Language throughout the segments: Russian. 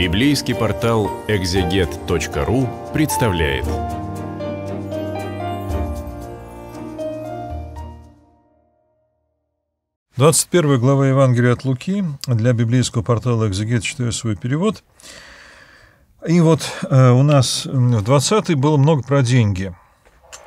Библейский портал экзегет.ру представляет. Двадцать первая глава Евангелия от Луки. Для библейского портала «Экзегет» читаю свой перевод. И вот э, у нас в 20 было много про деньги.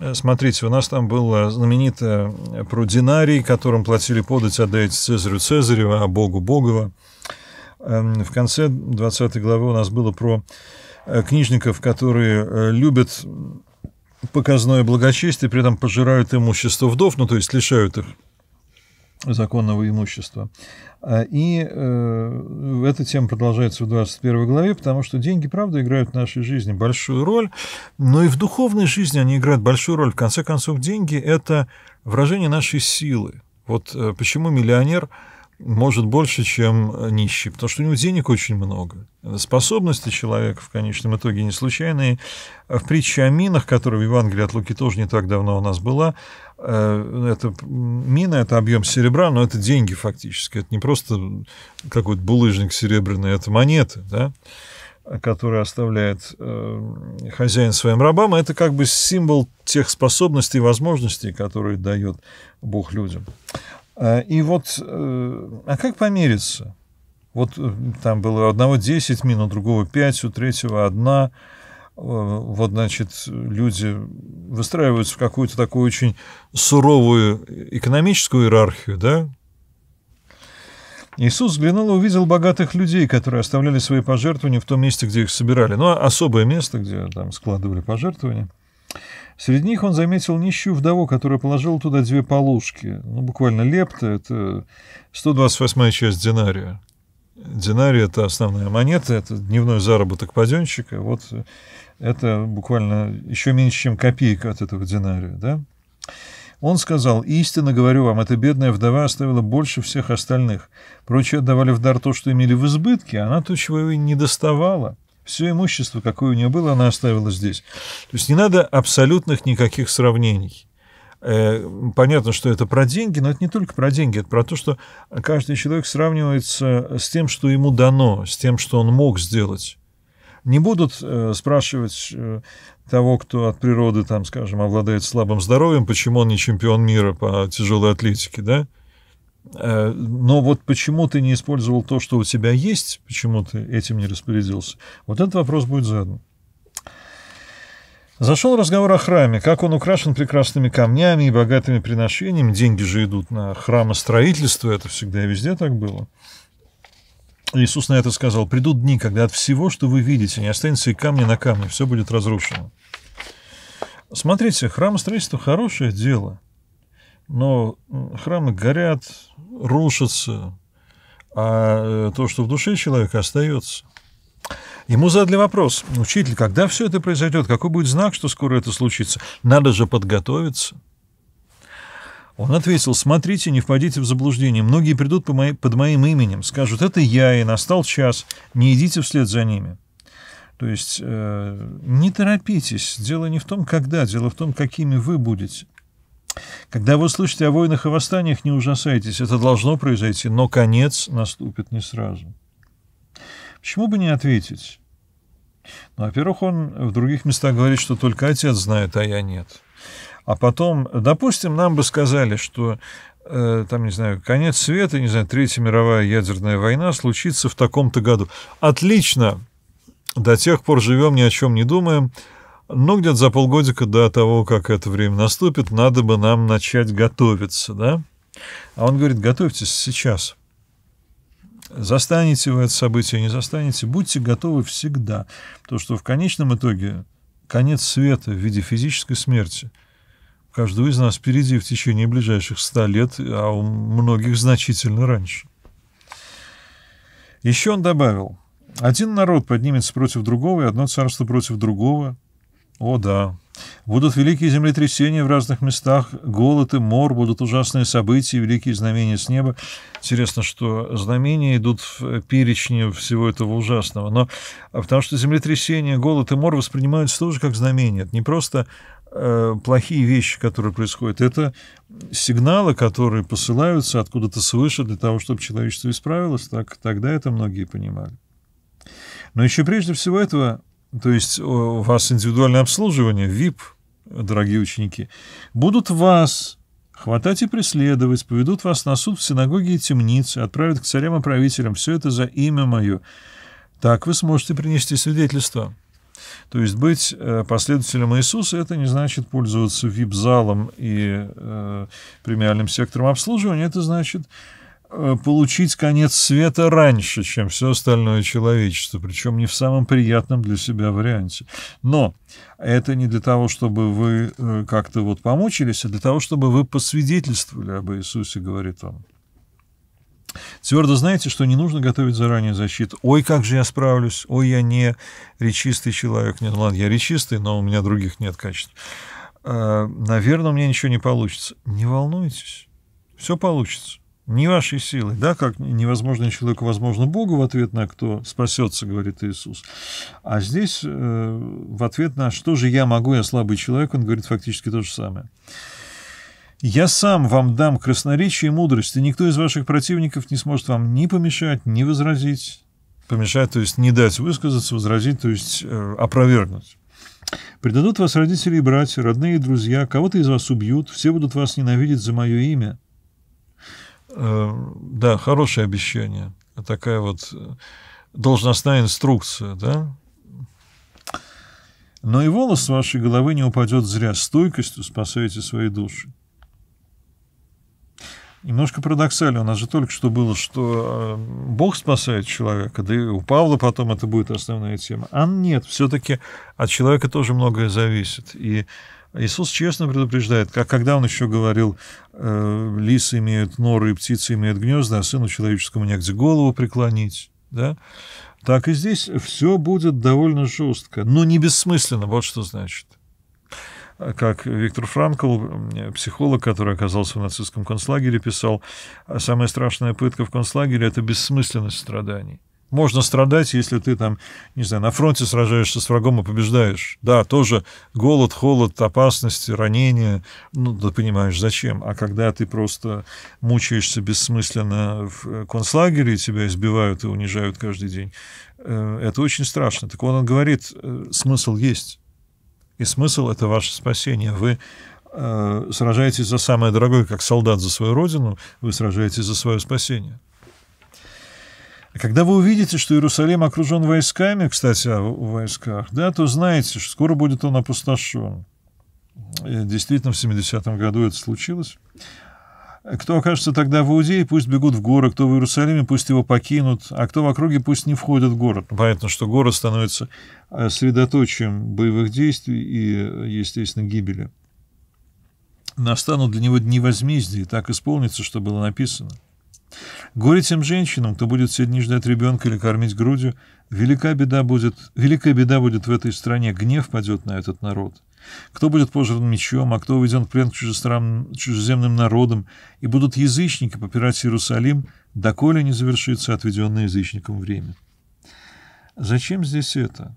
Э, смотрите, у нас там было э, знаменито э, про динарий, которым платили подать, отдать Цезарю Цезарева, а Богу Богова. Эм, в конце 20 главы у нас было про э, книжников, которые э, любят показное благочестие, при этом пожирают имущество вдов, ну, то есть лишают их законного имущества. А, и э, эта тема продолжается в 21 главе, потому что деньги, правда, играют в нашей жизни большую роль, но и в духовной жизни они играют большую роль. В конце концов, деньги – это выражение нашей силы. Вот э, почему миллионер – может больше, чем нищий, потому что у него денег очень много. Способности человека в конечном итоге не случайные. В притче о минах, которая в Евангелии от Луки тоже не так давно у нас была, э, это мина, это объем серебра, но это деньги фактически. Это не просто какой-то булыжник серебряный, это монеты, да? которые оставляет э, хозяин своим рабам, а это как бы символ тех способностей и возможностей, которые дает Бог людям. А, и вот, э, а как помериться? Вот э, там было у одного 10 мин, у другого 5, у третьего одна. Э, вот, значит, люди выстраиваются в какую-то такую очень суровую экономическую иерархию, да? Иисус взглянул и увидел богатых людей, которые оставляли свои пожертвования в том месте, где их собирали. Ну, а особое место, где там складывали пожертвования. Среди них он заметил нищую вдову, которая положила туда две полушки. Ну, буквально лепта — это 128-я часть динария. Динария это основная монета, это дневной заработок паденщика. Вот э, это буквально еще меньше, чем копейка от этого динария. Да? Он сказал, «Истинно говорю вам, эта бедная вдова оставила больше всех остальных. Прочие отдавали в дар то, что имели в избытке, а она то, чего и не доставала». Все имущество, какое у нее было, она оставила здесь. То есть не надо абсолютных никаких сравнений. Э, понятно, что это про деньги, но это не только про деньги, это про то, что каждый человек сравнивается с тем, что ему дано, с тем, что он мог сделать. Не будут э, спрашивать э, того, кто от природы, там, скажем, обладает слабым здоровьем, почему он не чемпион мира по тяжелой атлетике, да? Э, но вот почему ты не использовал то, что у тебя есть, почему ты этим не распорядился, вот этот вопрос будет задан. Зашел разговор о храме, как он украшен прекрасными камнями и богатыми приношениями. Деньги же идут на храмостроительство, это всегда и везде так было. Иисус на это сказал, придут дни, когда от всего, что вы видите, не останется и камня на камне, все будет разрушено. Смотрите, храмостроительство – хорошее дело – но храмы горят, рушатся, а э, то, что в душе человека, остается. Ему задали вопрос, учитель, когда все это произойдет, какой будет знак, что скоро это случится? Надо же подготовиться. Он ответил, смотрите, не впадите в заблуждение. Многие придут по мои, под моим именем, скажут, это я, и настал час, не идите вслед за ними. То есть э, не торопитесь. Дело не в том, когда, дело в том, какими вы будете. Когда вы слышите о войнах и восстаниях, не ужасайтесь, это должно произойти, но конец наступит не сразу. Почему бы не ответить? Ну, во-первых, он в других местах говорит, что только отец знает, а я нет. А потом, допустим, нам бы сказали, что э, там, не знаю, конец света, не знаю, Третья мировая ядерная война случится в таком-то году. Отлично! До тех пор живем, ни о чем не думаем, но ну, где-то за полгодика до того, как это время наступит, надо бы нам начать готовиться, да? А он говорит, готовьтесь сейчас. Застанете вы это событие, не застанете, будьте готовы всегда. Потому что в конечном итоге конец света в виде физической смерти каждого из нас впереди в течение ближайших ста лет, а у многих значительно раньше. Еще он добавил, один народ поднимется против другого, и одно царство против другого, о да. Будут великие землетрясения в разных местах, голод и мор, будут ужасные события, великие знамения с неба. Интересно, что знамения идут в перечне всего этого ужасного. Но а потому что землетрясения, голод и мор воспринимаются тоже как знамения. Это не просто э, плохие вещи, которые происходят, это сигналы, которые посылаются откуда-то свыше для того, чтобы человечество исправилось, так, тогда это многие понимали. Но еще прежде всего этого то есть у вас индивидуальное обслуживание, VIP, дорогие ученики, будут вас хватать и преследовать, поведут вас на суд в синагоге и темницы, отправят к царям и правителям, все это за имя мое. Так вы сможете принести свидетельство. То есть быть э, последователем Иисуса – это не значит пользоваться вип-залом и э, премиальным сектором обслуживания, это значит Э, получить конец света раньше, чем все остальное человечество, причем не в самом приятном для себя варианте. Но это не для того, чтобы вы э, как-то вот помучились, а для того, чтобы вы посвидетельствовали об Иисусе, говорит он. Твердо знаете, что не нужно готовить заранее защиту. Ой, как же я справлюсь, ой, я не речистый человек. Нет, ну ладно, я речистый, но у меня других нет качеств. Э, Наверное, у меня ничего не получится. Не волнуйтесь, все получится не вашей силой, да, как невозможно человеку, возможно Богу в ответ на кто спасется, говорит Иисус. А здесь э, в ответ на что же я могу, я слабый человек, он говорит фактически то же самое. «Я сам вам дам красноречие и мудрость, и никто из ваших противников не сможет вам ни помешать, ни возразить». Помешать, то есть не дать высказаться, возразить, то есть э, опровергнуть. «Предадут вас родители и братья, родные и друзья, кого-то из вас убьют, все будут вас ненавидеть за мое имя». Э, да, хорошее обещание, такая вот э, должностная инструкция, да? Но и волос с вашей головы не упадет зря, стойкостью спасаете свои души. Немножко парадоксально, у нас же только что было, что э, Бог спасает человека, да и у Павла потом это будет основная тема. А нет, все-таки от человека тоже многое зависит. И Иисус честно предупреждает, как когда он еще говорил, э, лисы имеют норы и птицы имеют гнезда, а сыну человеческому негде голову преклонить, да, так и здесь все будет довольно жестко, но не бессмысленно, вот что значит как Виктор Франкл, психолог, который оказался в нацистском концлагере, писал, самая страшная пытка в концлагере – это бессмысленность страданий. Можно страдать, если ты там, не знаю, на фронте сражаешься с врагом и побеждаешь. Да, тоже голод, холод, опасность, ранения. Ну, ты понимаешь, зачем. А когда ты просто мучаешься бессмысленно в э, концлагере, тебя избивают и унижают каждый день, э, это очень страшно. Так он говорит, э, смысл есть. И смысл – это ваше спасение. Вы сражаетесь за самое дорогое, как солдат за свою родину, вы сражаетесь за свое спасение. А когда вы увидите, что Иерусалим окружен войсками, кстати, о войсках, да, то знаете, что скоро будет он опустошен. И действительно, в 70-м году это случилось. Кто окажется тогда в Иудее, пусть бегут в горы, кто в Иерусалиме, пусть его покинут, а кто в округе, пусть не входит в город. Ну, понятно, что город становится э, средоточием боевых действий и, э, естественно, гибели. Настанут для него дни возмездия, так исполнится, что было написано. Горе тем женщинам, кто будет сегодня ждать ребенка или кормить грудью. Велика беда будет, великая беда будет в этой стране, гнев падет на этот народ. Кто будет пожран мечом, а кто уведен в плен к чужеземным народам, и будут язычники попирать Иерусалим, доколе не завершится отведенное язычникам время. Зачем здесь это?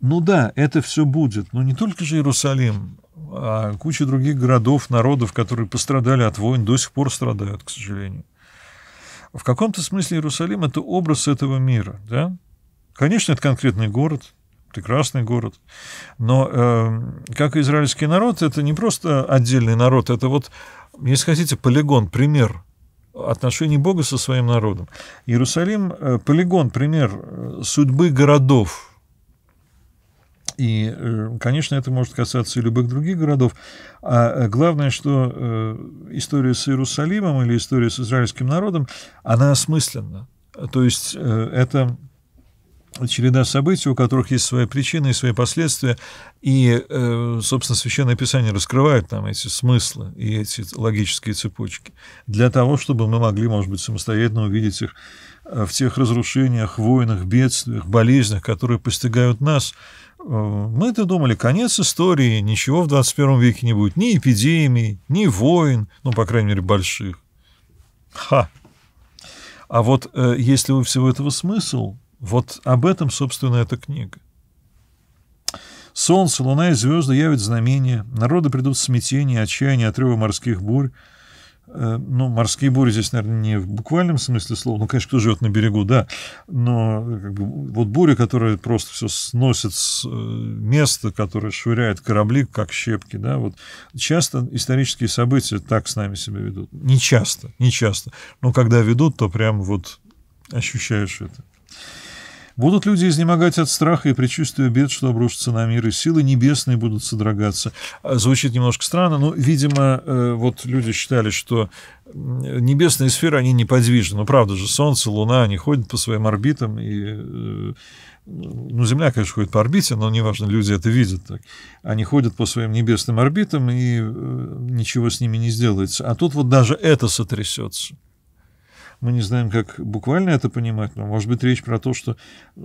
Ну да, это все будет, но не только же Иерусалим, а куча других городов, народов, которые пострадали от войн, до сих пор страдают, к сожалению. В каком-то смысле Иерусалим — это образ этого мира. Да? Конечно, это конкретный город, прекрасный город, но, э, как и израильский народ, это не просто отдельный народ, это вот, если хотите, полигон, пример отношений Бога со своим народом. Иерусалим э, — полигон, пример э, судьбы городов, и, э, конечно, это может касаться и любых других городов. А э, главное, что э, история с Иерусалимом или история с израильским народом, она осмысленна. То есть это череда событий, у которых есть свои причины и свои последствия. И, собственно, Священное Писание раскрывает там эти смыслы и эти логические цепочки для того, чтобы мы могли, может быть, самостоятельно увидеть их Э, в тех разрушениях, войнах, бедствиях, болезнях, которые постигают нас, э, мы-то думали, конец истории, ничего в 21 веке не будет, ни эпидемий, ни войн, ну, по крайней мере, больших. Ха! А вот э, если вы всего этого смысл, вот об этом, собственно, эта книга. Солнце, луна и звезды явят знамения, народы придут в смятение, отчаяние, отрыва морских бурь, Э, ну, морские бури здесь, наверное, не в буквальном смысле слова, ну, конечно, кто живет на берегу, да, но э, как бы, вот буря, которая просто все сносит с э, места, которое швыряет корабли, как щепки, да, вот часто исторические события так с нами себя ведут. Не часто, не часто, но когда ведут, то прям вот ощущаешь это. Будут люди изнемогать от страха и предчувствия бед, что обрушится на мир, и силы небесные будут содрогаться. А, звучит немножко странно, но, видимо, э, вот люди считали, что небесные сферы, они неподвижны. Ну, правда же, Солнце, Луна, они ходят по своим орбитам, и э, ну, Земля, конечно, ходит по орбите, но неважно, люди это видят так. Они ходят по своим небесным орбитам, и э, ничего с ними не сделается. А тут вот даже это сотрясется мы не знаем, как буквально это понимать, но, может быть, речь про то, что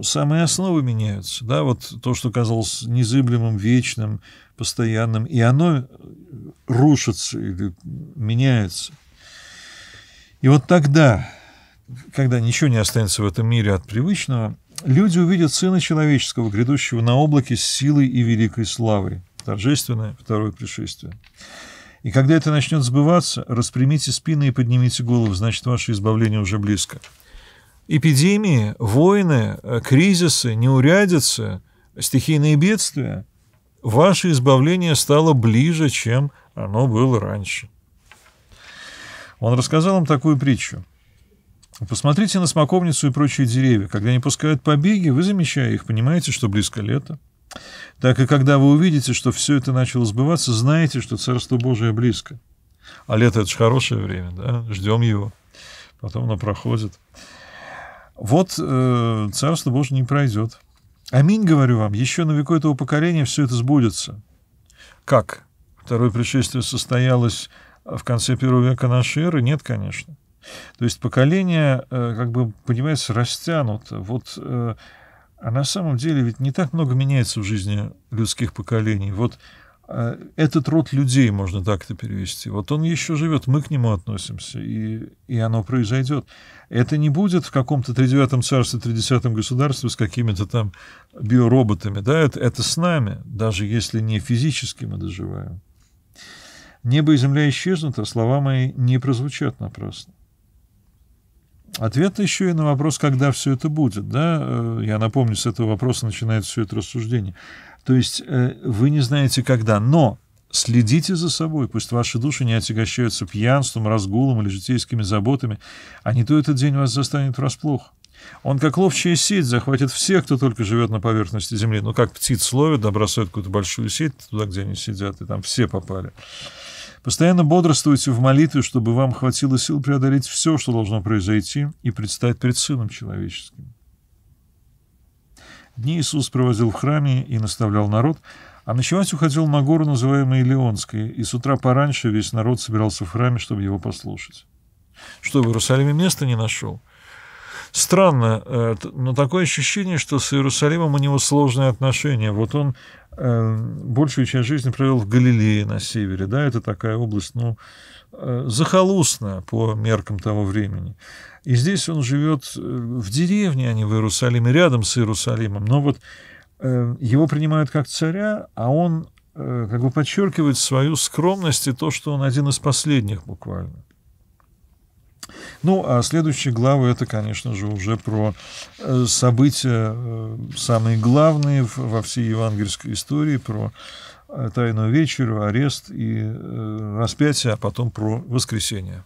самые основы меняются, да, вот то, что казалось незыблемым, вечным, постоянным, и оно рушится или меняется. И вот тогда, когда ничего не останется в этом мире от привычного, люди увидят Сына Человеческого, грядущего на облаке с силой и великой славой. Торжественное второе пришествие. И когда это начнет сбываться, распрямите спины и поднимите голову, значит, ваше избавление уже близко. Эпидемии, войны, э, кризисы, неурядицы, стихийные бедствия – ваше избавление стало ближе, чем оно было раньше. Он рассказал им такую притчу. Посмотрите на смоковницу и прочие деревья. Когда они пускают побеги, вы, замечая их, понимаете, что близко лето. Так и когда вы увидите, что все это начало сбываться, знаете, что Царство Божие близко. А лето — это же хорошее время, да? Ждем его. Потом оно проходит. Вот э, Царство Божие не пройдет. Аминь, говорю вам, еще на веку этого поколения все это сбудется. Как? Второе пришествие состоялось э, в конце первого века нашей эры? Нет, конечно. То есть поколение, э, как бы, понимаете, растянуто. Вот э, а на самом деле ведь не так много меняется в жизни людских поколений. Вот э, этот род людей, можно так это перевести. Вот он еще живет, мы к нему относимся, и, и оно произойдет. Это не будет в каком-то 39-м царстве, 30-м государстве с какими-то там биороботами. Да? Это, это с нами, даже если не физически мы доживаем. Небо и земля исчезнут, а слова мои не прозвучат напрасно. Ответ еще и на вопрос, когда все это будет. Да? Э, я напомню, с этого вопроса начинается все это рассуждение. То есть э, вы не знаете, когда, но Следите за собой, пусть ваши души не отягощаются пьянством, разгулом или житейскими заботами, а не то этот день вас застанет врасплох. Он, как ловчая сеть, захватит всех, кто только живет на поверхности земли. Ну, как птиц ловят, да, бросают какую-то большую сеть туда, где они сидят, и там все попали. Постоянно бодрствуйте в молитве, чтобы вам хватило сил преодолеть все, что должно произойти, и предстать перед Сыном Человеческим. Дни Иисус проводил в храме и наставлял народ, а ночевать уходил на гору, называемую Илионской, и с утра пораньше весь народ собирался в храме, чтобы его послушать. Что, в Иерусалиме места не нашел? Странно, э, но такое ощущение, что с Иерусалимом у него сложные отношения. Вот он Э, большую часть жизни провел в Галилее на севере. Да, это такая область, ну, э, захолустная по меркам того времени. И здесь он живет э, в деревне, а не в Иерусалиме, рядом с Иерусалимом. Но вот его принимают как царя, а он как бы подчеркивает свою скромность и то, что он один из последних буквально. Ну, а следующие главы, это, конечно же, уже про э, события, э, самые главные во всей евангельской истории, про э, тайную вечерю, арест и распятие, а потом про воскресение.